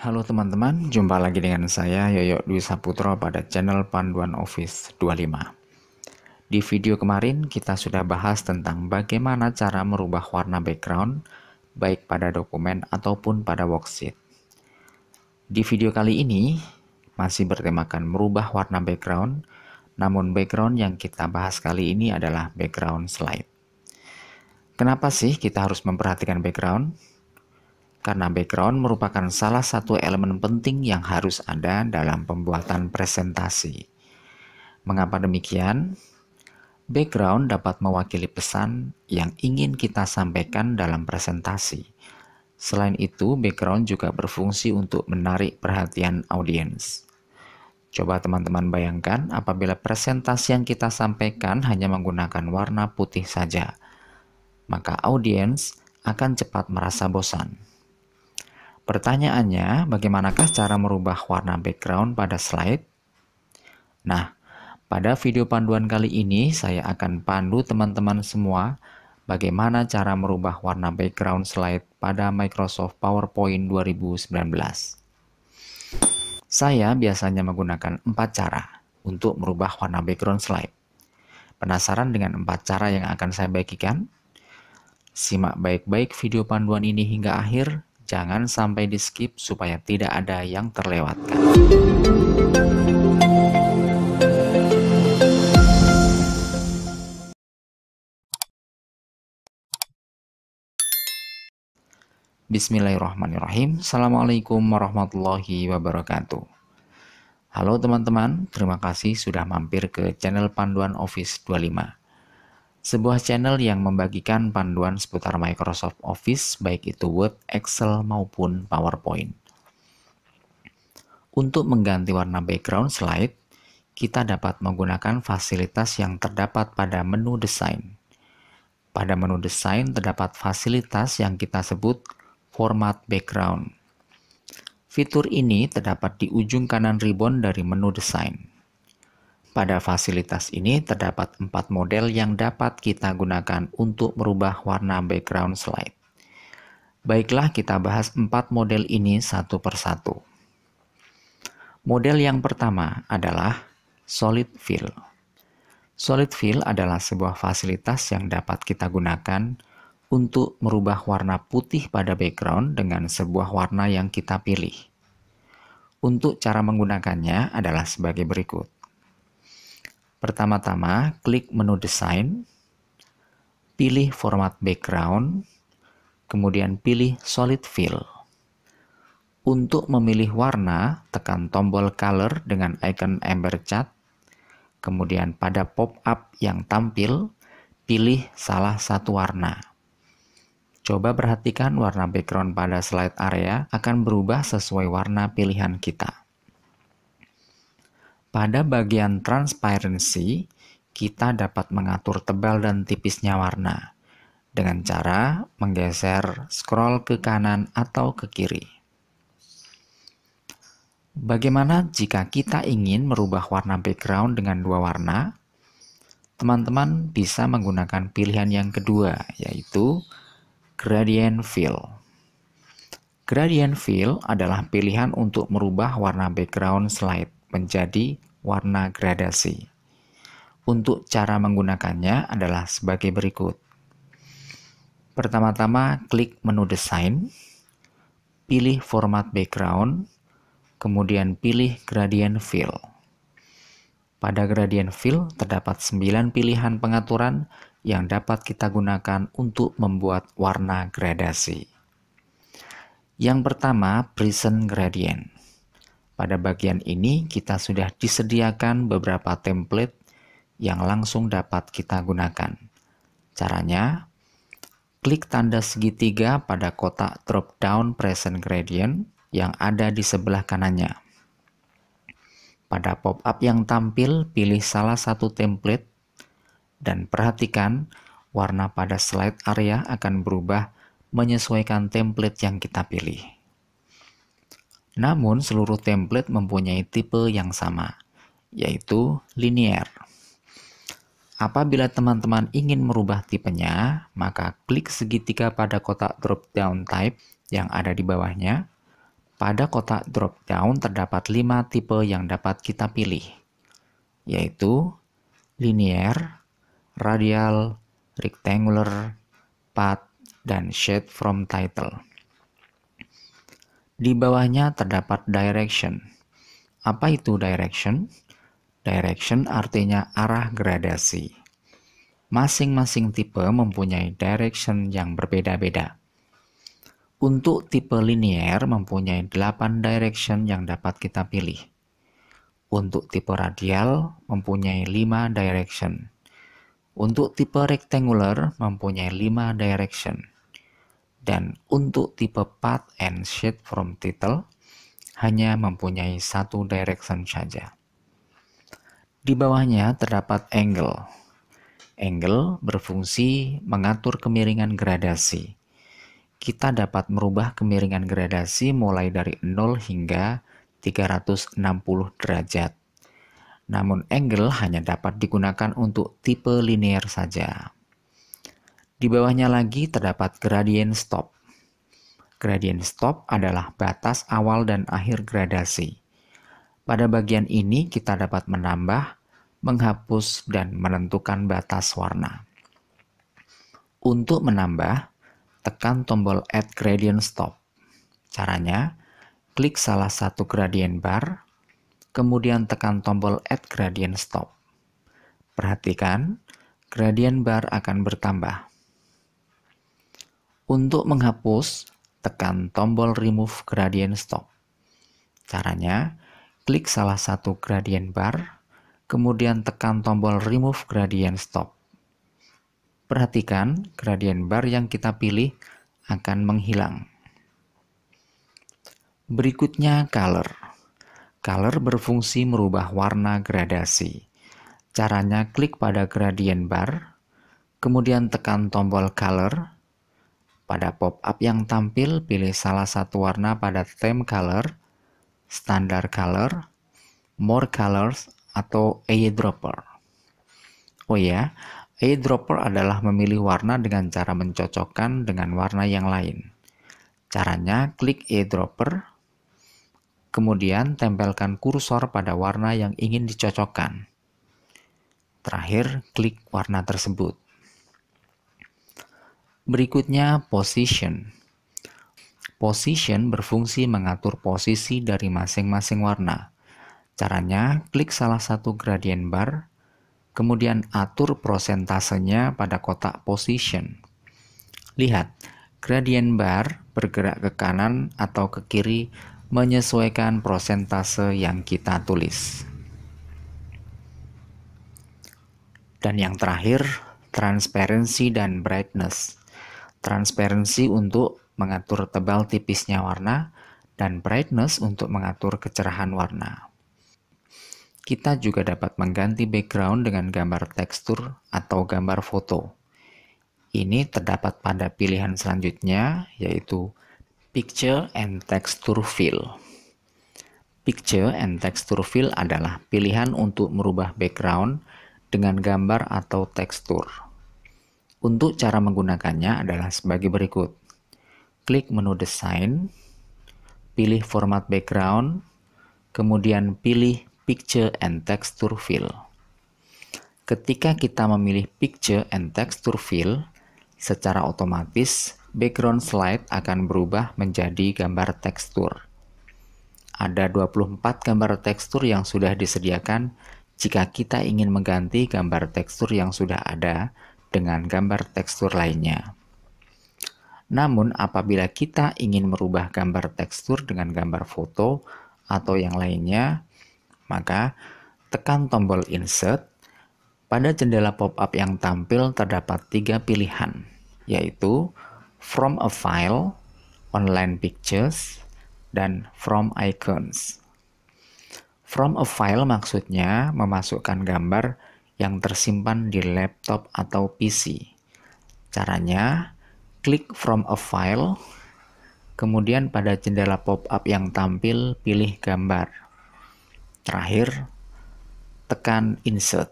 Halo teman-teman, jumpa lagi dengan saya Yoyo Dwi Saputro pada channel Panduan Office 25. Di video kemarin kita sudah bahas tentang bagaimana cara merubah warna background baik pada dokumen ataupun pada worksheet. Di video kali ini masih bertemakan merubah warna background, namun background yang kita bahas kali ini adalah background slide. Kenapa sih kita harus memperhatikan background? karena background merupakan salah satu elemen penting yang harus ada dalam pembuatan presentasi. Mengapa demikian? Background dapat mewakili pesan yang ingin kita sampaikan dalam presentasi. Selain itu, background juga berfungsi untuk menarik perhatian audiens. Coba teman-teman bayangkan apabila presentasi yang kita sampaikan hanya menggunakan warna putih saja, maka audiens akan cepat merasa bosan. Pertanyaannya, bagaimanakah cara merubah warna background pada slide? Nah, pada video panduan kali ini saya akan pandu teman-teman semua bagaimana cara merubah warna background slide pada Microsoft PowerPoint 2019. Saya biasanya menggunakan empat cara untuk merubah warna background slide. Penasaran dengan empat cara yang akan saya bagikan? Simak baik-baik video panduan ini hingga akhir Jangan sampai di skip supaya tidak ada yang terlewatkan. Bismillahirrahmanirrahim. Assalamualaikum warahmatullahi wabarakatuh. Halo teman-teman, terima kasih sudah mampir ke channel Panduan Office 25 sebuah channel yang membagikan panduan seputar Microsoft Office, baik itu Word, Excel, maupun PowerPoint. Untuk mengganti warna background slide, kita dapat menggunakan fasilitas yang terdapat pada menu desain. Pada menu desain terdapat fasilitas yang kita sebut format background. Fitur ini terdapat di ujung kanan ribbon dari menu desain. Pada fasilitas ini terdapat empat model yang dapat kita gunakan untuk merubah warna background slide. Baiklah kita bahas empat model ini satu persatu. Model yang pertama adalah Solid Fill. Solid Fill adalah sebuah fasilitas yang dapat kita gunakan untuk merubah warna putih pada background dengan sebuah warna yang kita pilih. Untuk cara menggunakannya adalah sebagai berikut Pertama-tama, klik menu desain, pilih format background, kemudian pilih solid fill. Untuk memilih warna, tekan tombol color dengan icon ember cat, kemudian pada pop-up yang tampil, pilih salah satu warna. Coba perhatikan warna background pada slide area akan berubah sesuai warna pilihan kita. Pada bagian transparency, kita dapat mengatur tebal dan tipisnya warna dengan cara menggeser scroll ke kanan atau ke kiri. Bagaimana jika kita ingin merubah warna background dengan dua warna? Teman-teman bisa menggunakan pilihan yang kedua, yaitu gradient fill. Gradient fill adalah pilihan untuk merubah warna background slide menjadi warna gradasi. Untuk cara menggunakannya adalah sebagai berikut. Pertama-tama klik menu desain, pilih format background, kemudian pilih gradient fill. Pada gradient fill terdapat 9 pilihan pengaturan yang dapat kita gunakan untuk membuat warna gradasi. Yang pertama, Prison Gradient. Pada bagian ini kita sudah disediakan beberapa template yang langsung dapat kita gunakan. Caranya, klik tanda segitiga pada kotak drop-down Present Gradient yang ada di sebelah kanannya. Pada pop-up yang tampil, pilih salah satu template dan perhatikan warna pada slide area akan berubah menyesuaikan template yang kita pilih. Namun seluruh template mempunyai tipe yang sama, yaitu linear. Apabila teman-teman ingin merubah tipenya, maka klik segitiga pada kotak drop-down type yang ada di bawahnya. Pada kotak drop-down terdapat 5 tipe yang dapat kita pilih, yaitu linear, radial, rectangular, path, dan shade from title. Di bawahnya terdapat direction. Apa itu direction? Direction artinya arah gradasi. Masing-masing tipe mempunyai direction yang berbeda-beda. Untuk tipe linier mempunyai 8 direction yang dapat kita pilih. Untuk tipe radial mempunyai 5 direction. Untuk tipe rectangular mempunyai 5 direction dan untuk tipe path and sheet from title hanya mempunyai satu direction saja. Di bawahnya terdapat angle. Angle berfungsi mengatur kemiringan gradasi. Kita dapat merubah kemiringan gradasi mulai dari 0 hingga 360 derajat. Namun angle hanya dapat digunakan untuk tipe linear saja. Di bawahnya lagi terdapat gradient stop. Gradient stop adalah batas awal dan akhir gradasi. Pada bagian ini kita dapat menambah, menghapus, dan menentukan batas warna. Untuk menambah, tekan tombol Add Gradient Stop. Caranya, klik salah satu gradient bar, kemudian tekan tombol Add Gradient Stop. Perhatikan, gradient bar akan bertambah. Untuk menghapus, tekan tombol remove gradient stop. Caranya, klik salah satu gradient bar, kemudian tekan tombol remove gradient stop. Perhatikan, gradient bar yang kita pilih akan menghilang. Berikutnya color. Color berfungsi merubah warna gradasi. Caranya klik pada gradient bar, kemudian tekan tombol color, pada pop-up yang tampil, pilih salah satu warna pada theme color, standard color, more colors, atau eyedropper. Oh ya, eyedropper adalah memilih warna dengan cara mencocokkan dengan warna yang lain. Caranya, klik eyedropper, kemudian tempelkan kursor pada warna yang ingin dicocokkan. Terakhir, klik warna tersebut. Berikutnya position. Position berfungsi mengatur posisi dari masing-masing warna. Caranya, klik salah satu gradient bar, kemudian atur prosentasenya pada kotak position. Lihat, gradient bar bergerak ke kanan atau ke kiri menyesuaikan prosentase yang kita tulis. Dan yang terakhir, transparency dan brightness transparency untuk mengatur tebal tipisnya warna, dan brightness untuk mengatur kecerahan warna. Kita juga dapat mengganti background dengan gambar tekstur atau gambar foto. Ini terdapat pada pilihan selanjutnya, yaitu Picture and Texture Fill. Picture and Texture Fill adalah pilihan untuk merubah background dengan gambar atau tekstur. Untuk cara menggunakannya adalah sebagai berikut. Klik menu desain, pilih format background, kemudian pilih picture and texture fill. Ketika kita memilih picture and texture fill, secara otomatis background slide akan berubah menjadi gambar tekstur. Ada 24 gambar tekstur yang sudah disediakan jika kita ingin mengganti gambar tekstur yang sudah ada dengan gambar tekstur lainnya. Namun, apabila kita ingin merubah gambar tekstur dengan gambar foto atau yang lainnya, maka tekan tombol Insert. Pada jendela pop-up yang tampil terdapat tiga pilihan, yaitu From a File, Online Pictures, dan From Icons. From a File maksudnya memasukkan gambar yang tersimpan di laptop atau PC. Caranya, klik from a file, kemudian pada jendela pop-up yang tampil, pilih gambar. Terakhir, tekan insert.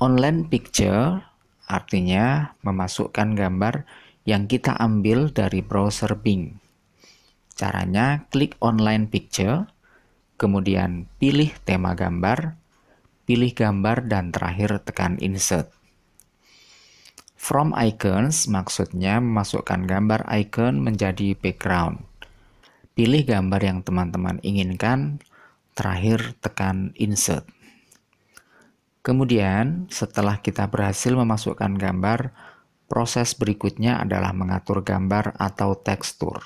Online picture artinya memasukkan gambar yang kita ambil dari browser Bing. Caranya, klik online picture, kemudian pilih tema gambar, pilih gambar, dan terakhir tekan insert. From icons maksudnya memasukkan gambar icon menjadi background. Pilih gambar yang teman-teman inginkan, terakhir tekan insert. Kemudian, setelah kita berhasil memasukkan gambar, proses berikutnya adalah mengatur gambar atau tekstur.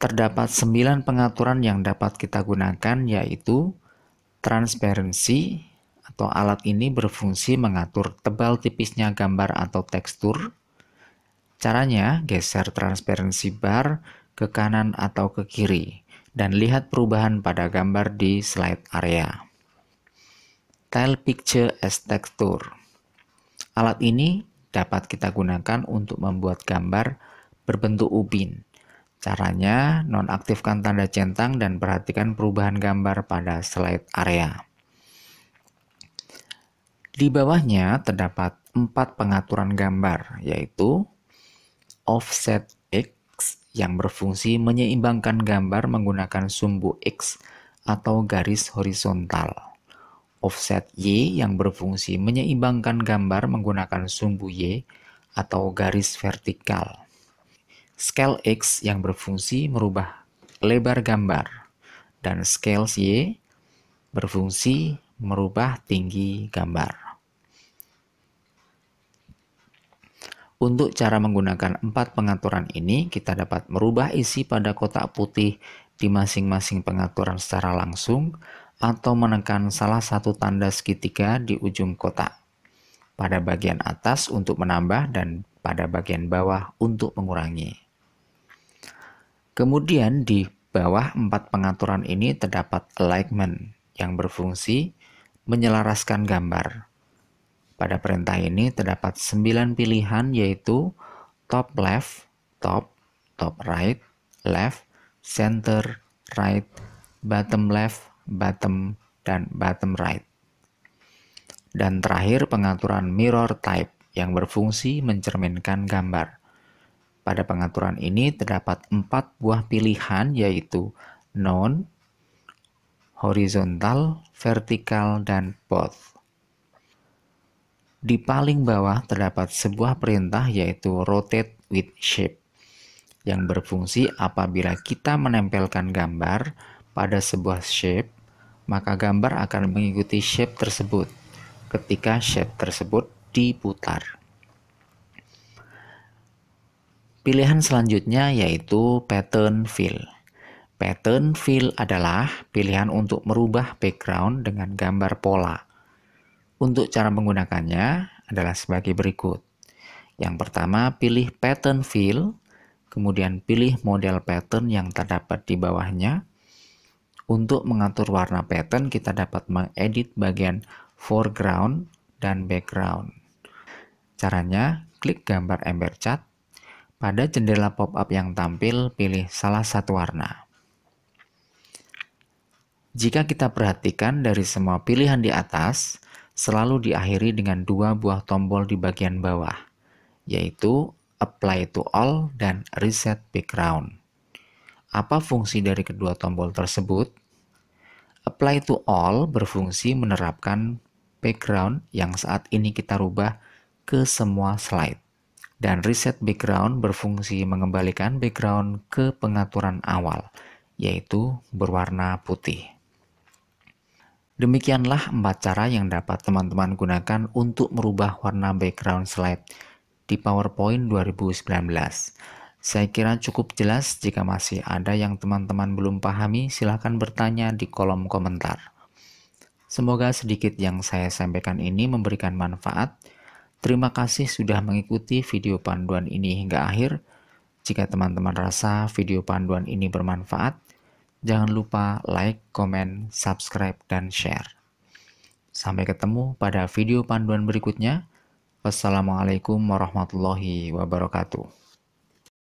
Terdapat 9 pengaturan yang dapat kita gunakan yaitu Transparency atau alat ini berfungsi mengatur tebal tipisnya gambar atau tekstur. Caranya, geser transparency bar ke kanan atau ke kiri dan lihat perubahan pada gambar di slide area. Tile Picture as Texture Alat ini dapat kita gunakan untuk membuat gambar berbentuk ubin Caranya, nonaktifkan tanda centang dan perhatikan perubahan gambar pada slide area. Di bawahnya terdapat empat pengaturan gambar, yaitu offset X yang berfungsi menyeimbangkan gambar menggunakan sumbu X atau garis horizontal. Offset Y yang berfungsi menyeimbangkan gambar menggunakan sumbu Y atau garis vertikal Scale X yang berfungsi merubah lebar gambar dan scale Y berfungsi merubah tinggi gambar. Untuk cara menggunakan empat pengaturan ini, kita dapat merubah isi pada kotak putih di masing-masing pengaturan secara langsung atau menekan salah satu tanda segitiga di ujung kotak. Pada bagian atas untuk menambah dan pada bagian bawah untuk mengurangi. Kemudian di bawah empat pengaturan ini terdapat alignment yang berfungsi menyelaraskan gambar. Pada perintah ini terdapat 9 pilihan yaitu top left, top, top right, left, center, right, bottom left, bottom, dan bottom right. Dan terakhir pengaturan mirror type yang berfungsi mencerminkan gambar. Pada pengaturan ini terdapat empat buah pilihan yaitu non, horizontal, vertikal, dan both. Di paling bawah terdapat sebuah perintah yaitu rotate with shape yang berfungsi apabila kita menempelkan gambar pada sebuah shape, maka gambar akan mengikuti shape tersebut ketika shape tersebut diputar. Pilihan selanjutnya yaitu pattern fill. Pattern fill adalah pilihan untuk merubah background dengan gambar pola. Untuk cara menggunakannya adalah sebagai berikut. Yang pertama, pilih pattern fill, kemudian pilih model pattern yang terdapat di bawahnya. Untuk mengatur warna pattern, kita dapat mengedit bagian foreground dan background. Caranya, klik gambar ember cat, pada jendela pop-up yang tampil, pilih salah satu warna. Jika kita perhatikan dari semua pilihan di atas, selalu diakhiri dengan dua buah tombol di bagian bawah, yaitu Apply to All dan Reset Background. Apa fungsi dari kedua tombol tersebut? Apply to All berfungsi menerapkan background yang saat ini kita rubah ke semua slide. Dan reset background berfungsi mengembalikan background ke pengaturan awal, yaitu berwarna putih. Demikianlah empat cara yang dapat teman-teman gunakan untuk merubah warna background slide di PowerPoint 2019. Saya kira cukup jelas jika masih ada yang teman-teman belum pahami silahkan bertanya di kolom komentar. Semoga sedikit yang saya sampaikan ini memberikan manfaat Terima kasih sudah mengikuti video panduan ini hingga akhir. Jika teman-teman rasa video panduan ini bermanfaat, jangan lupa like, comment, subscribe, dan share. Sampai ketemu pada video panduan berikutnya. Wassalamualaikum warahmatullahi wabarakatuh.